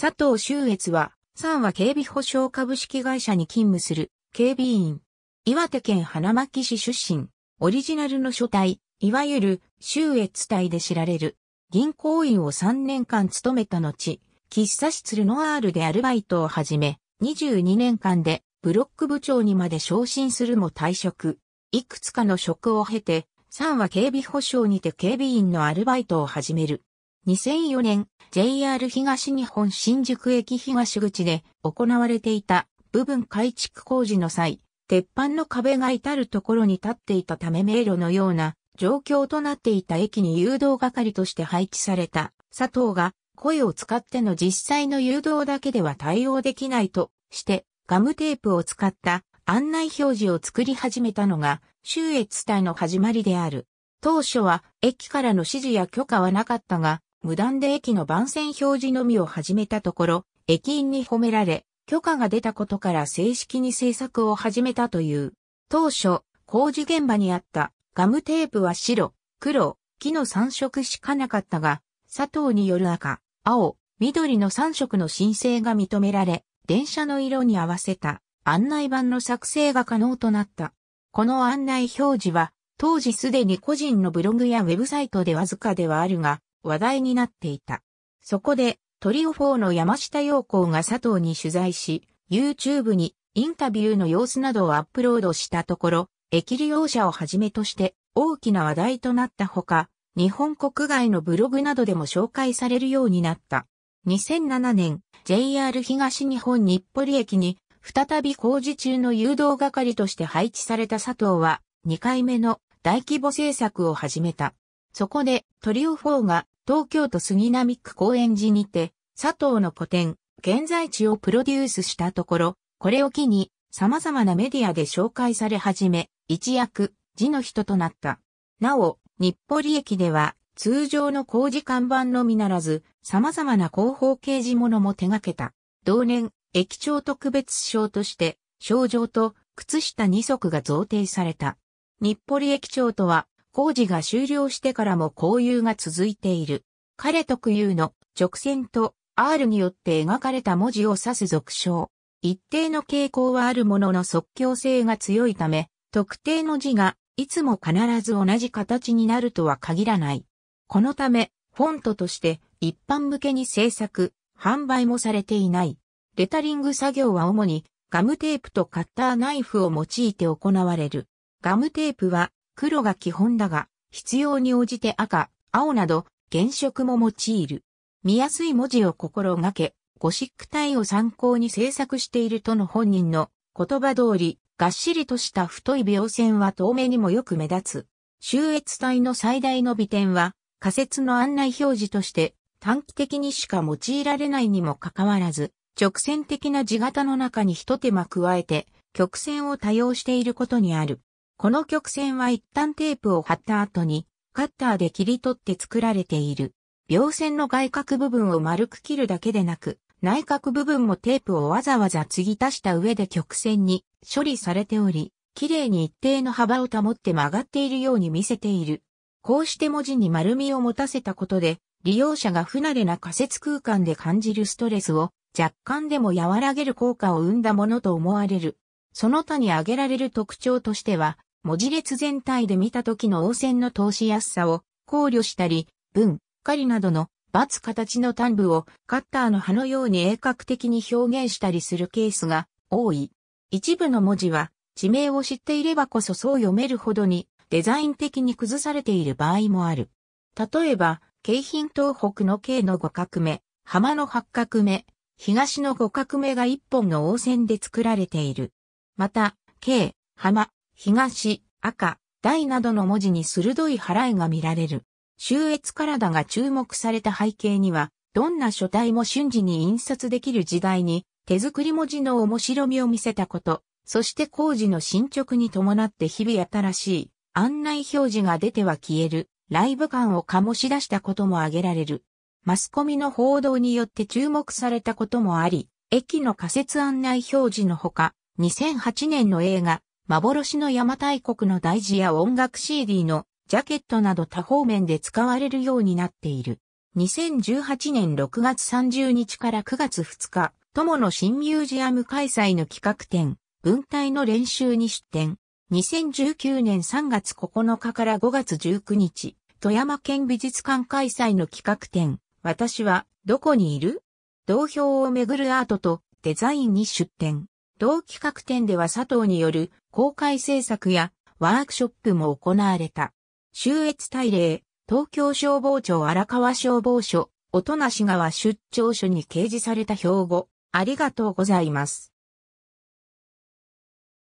佐藤修越は、3話。警備保障株式会社に勤務する警備員。岩手県花巻市出身。オリジナルの書体、いわゆる修越隊で知られる。銀行員を3年間務めた後、喫茶室ルノアールでアルバイトを始め、22年間でブロック部長にまで昇進するも退職。いくつかの職を経て、3話。警備保障にて警備員のアルバイトを始める。2004年、JR 東日本新宿駅東口で行われていた部分改築工事の際、鉄板の壁が至るところに立っていたため迷路のような状況となっていた駅に誘導係として配置された佐藤が声を使っての実際の誘導だけでは対応できないとしてガムテープを使った案内表示を作り始めたのが周越隊の始まりである。当初は駅からの指示や許可はなかったが無断で駅の番線表示のみを始めたところ、駅員に褒められ、許可が出たことから正式に制作を始めたという。当初、工事現場にあったガムテープは白、黒、木の3色しかなかったが、佐藤による赤、青、緑の3色の申請が認められ、電車の色に合わせた案内板の作成が可能となった。この案内表示は、当時すでに個人のブログやウェブサイトでわずかではあるが、話題になっていた。そこで、トリオ4の山下陽光が佐藤に取材し、YouTube にインタビューの様子などをアップロードしたところ、駅利用者をはじめとして大きな話題となったほか、日本国外のブログなどでも紹介されるようになった。2007年、JR 東日本日暮里駅に再び工事中の誘導係として配置された佐藤は、2回目の大規模政策を始めた。そこでトリオ4が東京都杉並区高円寺にて佐藤の個展、現在地をプロデュースしたところ、これを機に様々なメディアで紹介され始め、一躍、字の人となった。なお、日暮里駅では通常の工事看板のみならず、様々な広報掲示物も手掛けた。同年、駅長特別賞として、賞状と靴下2足が贈呈された。日暮里駅長とは、工事が終了してからも交友が続いている。彼特有の直線と R によって描かれた文字を指す俗称。一定の傾向はあるものの即興性が強いため、特定の字がいつも必ず同じ形になるとは限らない。このため、フォントとして一般向けに制作、販売もされていない。レタリング作業は主にガムテープとカッターナイフを用いて行われる。ガムテープは黒が基本だが、必要に応じて赤、青など原色も用いる。見やすい文字を心がけ、ゴシック体を参考に制作しているとの本人の言葉通り、がっしりとした太い描線は遠目にもよく目立つ。集越体の最大の美点は、仮説の案内表示として短期的にしか用いられないにもかかわらず、直線的な字型の中に一手間加えて、曲線を多用していることにある。この曲線は一旦テープを貼った後に、カッターで切り取って作られている。描線の外角部分を丸く切るだけでなく、内角部分もテープをわざわざ継ぎ足した上で曲線に処理されており、綺麗に一定の幅を保って曲がっているように見せている。こうして文字に丸みを持たせたことで、利用者が不慣れな仮説空間で感じるストレスを若干でも和らげる効果を生んだものと思われる。その他に挙げられる特徴としては、文字列全体で見た時の応戦の通しやすさを考慮したり、文、狩りなどの罰形の端部をカッターの刃のように鋭角的に表現したりするケースが多い。一部の文字は地名を知っていればこそそう読めるほどにデザイン的に崩されている場合もある。例えば、京浜東北の京の五角目、浜の八角目、東の五角目が一本の応戦で作られている。また、京、浜、東、赤、大などの文字に鋭い払いが見られる。秀越体が注目された背景には、どんな書体も瞬時に印刷できる時代に、手作り文字の面白みを見せたこと、そして工事の進捗に伴って日々新しい案内表示が出ては消える、ライブ感を醸し出したことも挙げられる。マスコミの報道によって注目されたこともあり、駅の仮設案内表示のほか、2008年の映画、幻の山大国の大事や音楽 CD のジャケットなど多方面で使われるようになっている。2018年6月30日から9月2日、友の新ミュージアム開催の企画展、文体の練習に出展。2019年3月9日から5月19日、富山県美術館開催の企画展、私はどこにいる同票をめぐるアートとデザインに出展。同企画展では佐藤による公開制作やワークショップも行われた。終越大礼、東京消防庁荒川消防署、音無川出張所に掲示された標語、ありがとうございます。